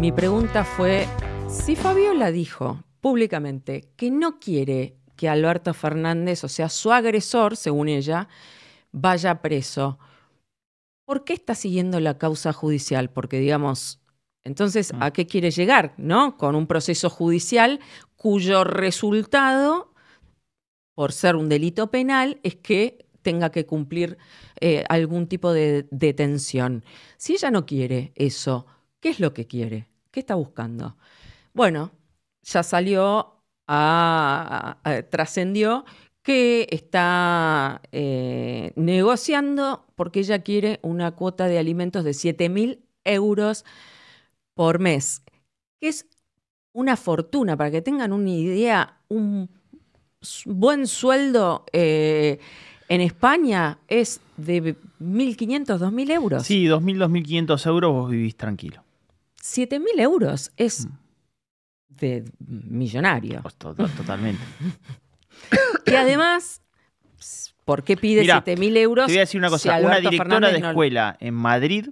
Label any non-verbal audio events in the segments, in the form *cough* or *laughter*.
Mi pregunta fue, si Fabiola dijo públicamente que no quiere que Alberto Fernández, o sea, su agresor, según ella, vaya preso, ¿por qué está siguiendo la causa judicial? Porque, digamos, entonces, ¿a mm. qué quiere llegar? ¿No? Con un proceso judicial cuyo resultado, por ser un delito penal, es que tenga que cumplir eh, algún tipo de detención. Si ella no quiere eso, ¿qué es lo que quiere? ¿Qué está buscando? Bueno, ya salió, a, trascendió que está eh, negociando porque ella quiere una cuota de alimentos de 7.000 euros por mes, que es una fortuna, para que tengan una idea, un buen sueldo eh, en España es de 1.500, 2.000 euros. Sí, 2.000, 2.500 euros vos vivís tranquilo. 7.000 euros es mm. de millonario. Pues totalmente. Y además, ¿por qué pide 7.000 euros? Te voy a decir una cosa. una directora de escuela en Madrid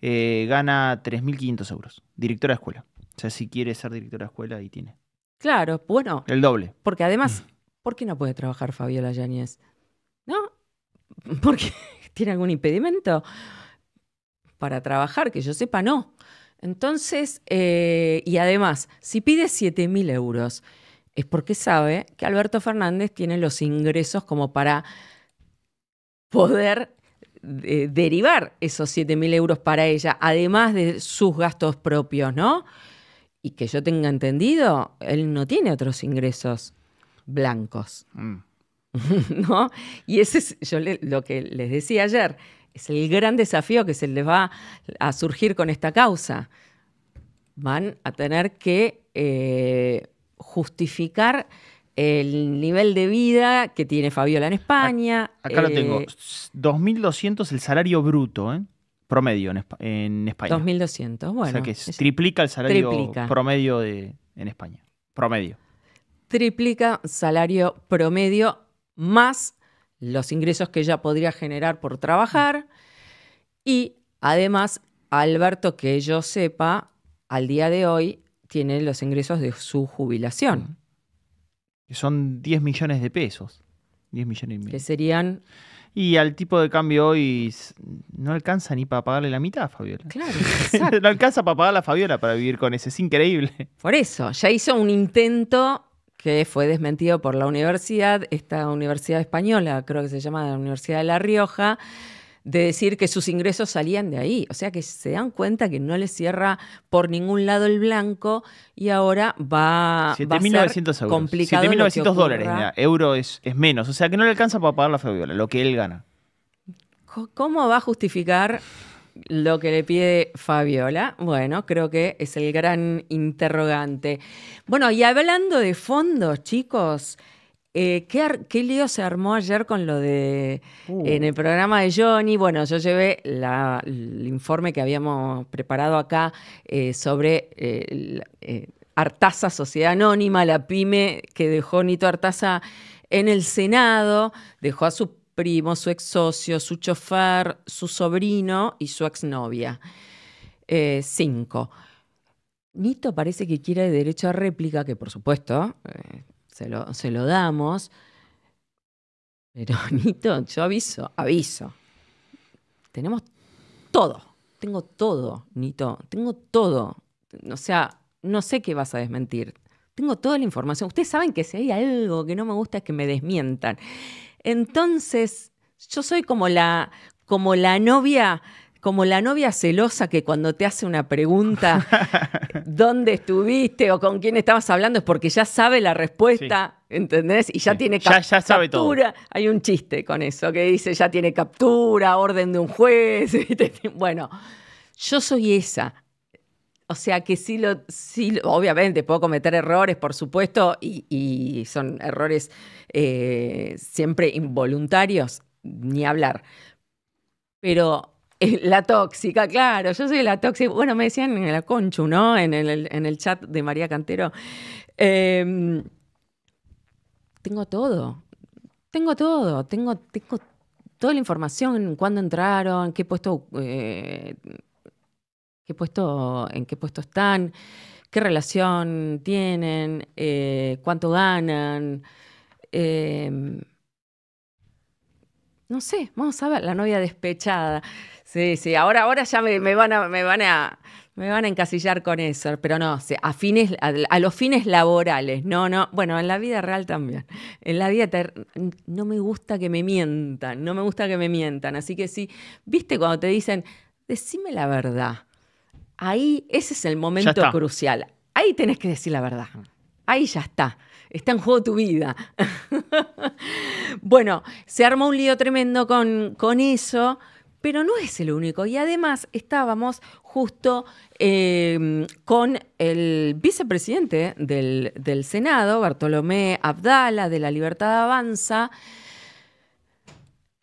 eh, gana 3.500 euros. Directora de escuela. O sea, si quiere ser directora de escuela, ahí tiene. Claro, bueno. El doble. Porque además, mm. ¿por qué no puede trabajar Fabiola Yáñez? ¿No? *laughs* ¿Porque tiene algún impedimento? Para trabajar, que yo sepa, no. Entonces, eh, y además, si pide 7.000 euros, es porque sabe que Alberto Fernández tiene los ingresos como para poder eh, derivar esos 7.000 euros para ella, además de sus gastos propios, ¿no? Y que yo tenga entendido, él no tiene otros ingresos blancos. Mm. *laughs* ¿No? Y eso es yo lo que les decía ayer, es el gran desafío que se les va a surgir con esta causa. Van a tener que eh, justificar el nivel de vida que tiene Fabiola en España. Acá lo tengo. 2.200 eh, el salario bruto, ¿eh? Promedio en, España. 2.200, bueno. O sea que triplica el salario promedio en España. Promedio. Triplica salario promedio más los ingresos que ella podría generar por trabajar y además Alberto, que yo sepa, al día de hoy tiene los ingresos de su jubilación. Que son 10 millones de pesos. 10 millones y medio. Que serían... Y al tipo de cambio hoy no alcanza ni para pagarle la mitad a Fabiola. Claro, *laughs* no alcanza para pagarle a Fabiola para vivir con ese. Es increíble. Por eso, ya hizo un intento que fue desmentido por la universidad, esta universidad española, creo que se llama la Universidad de La Rioja, de decir que sus ingresos salían de ahí. O sea que se dan cuenta que no le cierra por ningún lado el blanco y ahora va, va a euros. 7.900 dólares, euro es, menos. O sea que no le alcanza para pagar la febrera, lo que él gana. ¿Cómo va a justificar lo que le pide Fabiola, bueno, creo que es el gran interrogante. Bueno, y hablando de fondos, chicos, eh, ¿qué, lío se armó ayer con lo de uh. en el programa de Johnny? Bueno, yo llevé el informe que habíamos preparado acá eh, sobre eh, Artaza, Sociedad Anónima, la pyme que dejó Nito Artaza en el Senado, dejó a su primo, su ex socio, su chofer, su sobrino y su exnovia. novia eh, cinco. Nito parece que quiere derecho a réplica, que por supuesto eh, se, lo, se, lo, damos. Pero *laughs* Nito, yo aviso, aviso. Tenemos todo. Tengo todo, Nito. Tengo todo. O sea, no sé qué vas a desmentir. Tengo toda la información. Ustedes saben que si hay algo que no me gusta es que me desmientan. Entonces, yo soy como la, novia como la novia celosa que cuando te hace una pregunta, *laughs* ¿dónde estuviste o con quién estabas hablando? Es porque ya sabe la respuesta, ¿entendés? Y ya tiene captura. Hay un chiste con eso que dice, ya tiene captura, orden de un juez. *laughs* bueno, yo soy esa. O sea que sí lo, obviamente puedo cometer errores, por supuesto, y, son errores eh, siempre involuntarios, ni hablar. Pero eh, la tóxica, claro, yo soy la tóxica. Bueno, me decían en la conchu, ¿no? En el, en el chat de María Cantero. Em, tengo todo, tengo todo, tengo, tengo toda la información, cuándo entraron, qué puesto eh, puesto, en qué puesto están, qué relación tienen, eh, cuánto ganan. Em, no sé, vamos a ver, la novia despechada. Sí, sí, ahora, ahora ya me, van a, me, van a, encasillar con eso, pero no, a, fines, los fines laborales, no, no, bueno, en la vida real también. En la vida no me gusta que me mientan, no me gusta que me mientan, así que sí, viste cuando te dicen, decime la verdad, Ahí ese es el momento crucial. Ahí tenés que decir la verdad. Ahí ya está. Está en juego tu vida. *laughs* bueno, se armó un lío tremendo con, con eso pero no es el único. Y además estábamos justo em, con el vicepresidente del, del, Senado, Bartolomé Abdala, de la Libertad Avanza,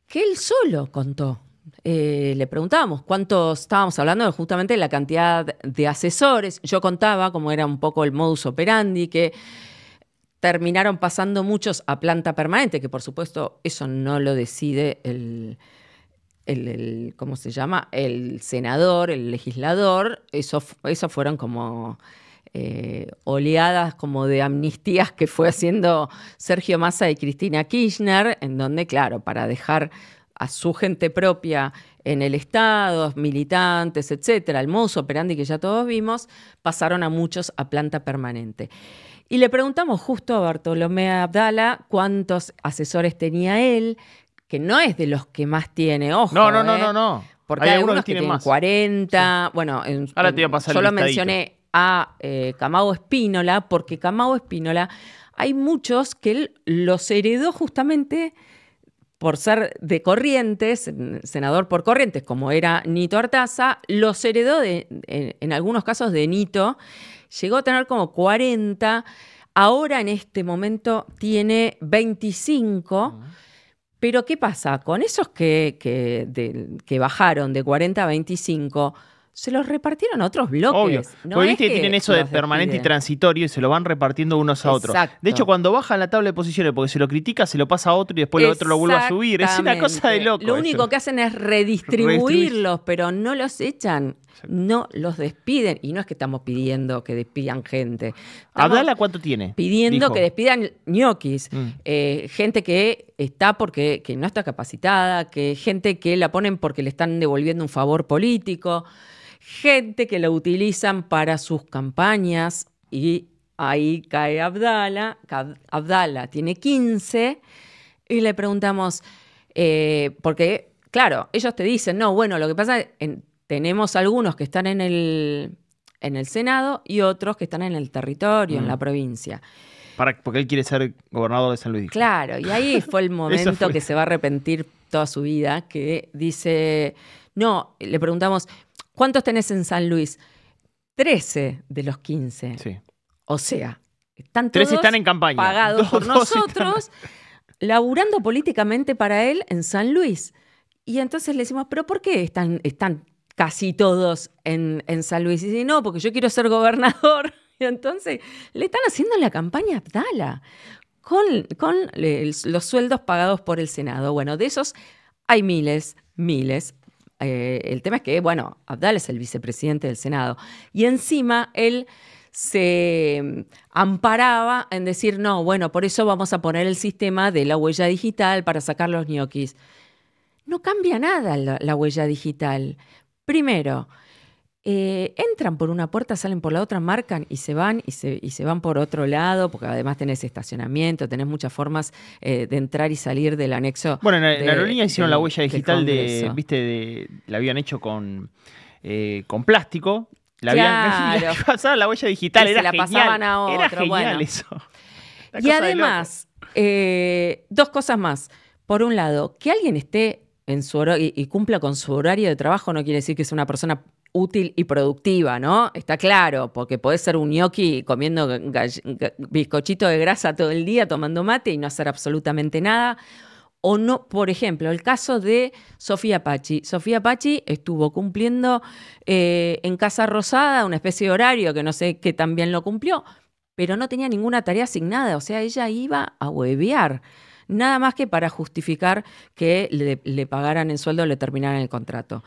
que él solo contó eh, le preguntábamos cuánto estábamos hablando justamente la cantidad de asesores, yo contaba cómo era un poco el modus operandi, que terminaron pasando muchos a planta permanente, que por supuesto eso no lo decide el, ¿cómo se llama? El senador, el legislador, eso, eso fueron como eh, oleadas como de amnistías que fue haciendo Sergio Massa y Cristina Kirchner, en donde, claro, para dejar a su gente propia en el Estado, militantes, etcétera, el mozo operandi que ya todos vimos, pasaron a muchos a planta permanente. Y le preguntamos justo a Bartolomé Abdala cuántos asesores tenía él, que no es de los que más tiene, ojo. No, no, no, ¿eh? no, no. Porque hay, algunos que tienen, más. 40, bueno, en, Ahora te mencioné a eh, Espínola, porque Camao Espínola hay muchos que él los heredó justamente por ser de Corrientes, senador por Corrientes, como era Nito Artaza, los heredó en, algunos casos de Nito, llegó a tener como 40, ahora en este momento tiene 25. Pero ¿qué pasa? Con esos que, que bajaron de 40 a 25, se los repartieron a otros bloques. Obvio. Porque viste que tienen eso de permanente y transitorio y se lo van repartiendo unos a otros. De hecho, cuando bajan la tabla de posiciones porque se lo critica, se lo pasa a otro y después el otro lo vuelve a subir. Es una cosa de loco. Lo único que hacen es redistribuirlos, pero no los echan no los despiden, y no es que estamos pidiendo que despidan gente. ¿Abdala cuánto tiene. Pidiendo que despidan ñoquis, mm. eh, gente que está porque no está capacitada, que gente que la ponen porque le están devolviendo un favor político, gente que la utilizan para sus campañas y ahí cae Abdala, Abdala tiene 15 y le preguntamos, eh, porque claro, ellos te dicen, no, bueno, lo que pasa en tenemos algunos que están en el, en el Senado y otros que están en el territorio, en la mm. provincia. Para, porque él quiere ser gobernador de San Luis. Claro, y ahí fue el *laughs* momento que se va a arrepentir toda su vida, que dice, no, le preguntamos, ¿cuántos tenés en San Luis? Trece de los quince. Sí. O sea, están todos Tres están en campaña. pagados por nosotros, *laughs* laburando políticamente para él en San Luis. Y entonces le decimos, ¿pero por qué están casi todos en, San Luis. Y dice, no, porque yo quiero ser gobernador. *laughs* Y entonces le están haciendo la campaña a Abdala con, los sueldos pagados por el Senado. Bueno, de esos hay miles, miles. Eh, el tema es que, bueno, Abdala es el vicepresidente del Senado. Y encima él se mm, amparaba en decir, no, bueno, por eso vamos a poner el sistema de la huella digital para sacar los ñoquis. No cambia nada la huella digital, Primero, eh, entran por una puerta, salen por la otra, marcan y se van y se, van por otro lado, porque además tenés estacionamiento, tenés muchas formas eh, de entrar y salir del anexo. Bueno, en, la aerolínea hicieron la huella digital de, viste, de, la habían hecho con, eh, con plástico. La *laughs* habían pasado la huella digital, se la pasaban a otro. bueno. *laughs* Y además, dos cosas más. Por un lado, que alguien esté en su hora y, cumpla con su horario de trabajo no quiere decir que sea una persona útil y productiva, ¿no? Está claro, porque puede ser un gnocchi comiendo bizcochito de grasa todo el día, tomando mate y no hacer absolutamente nada. O no, por ejemplo, el caso de Sofía Pachi. Sofía Pachi estuvo cumpliendo eh, en Casa Rosada una especie de horario que no sé qué también lo cumplió, pero no tenía ninguna tarea asignada, o sea, ella iba a huevear nada más que para justificar que le, pagaran el sueldo o le terminaran el contrato.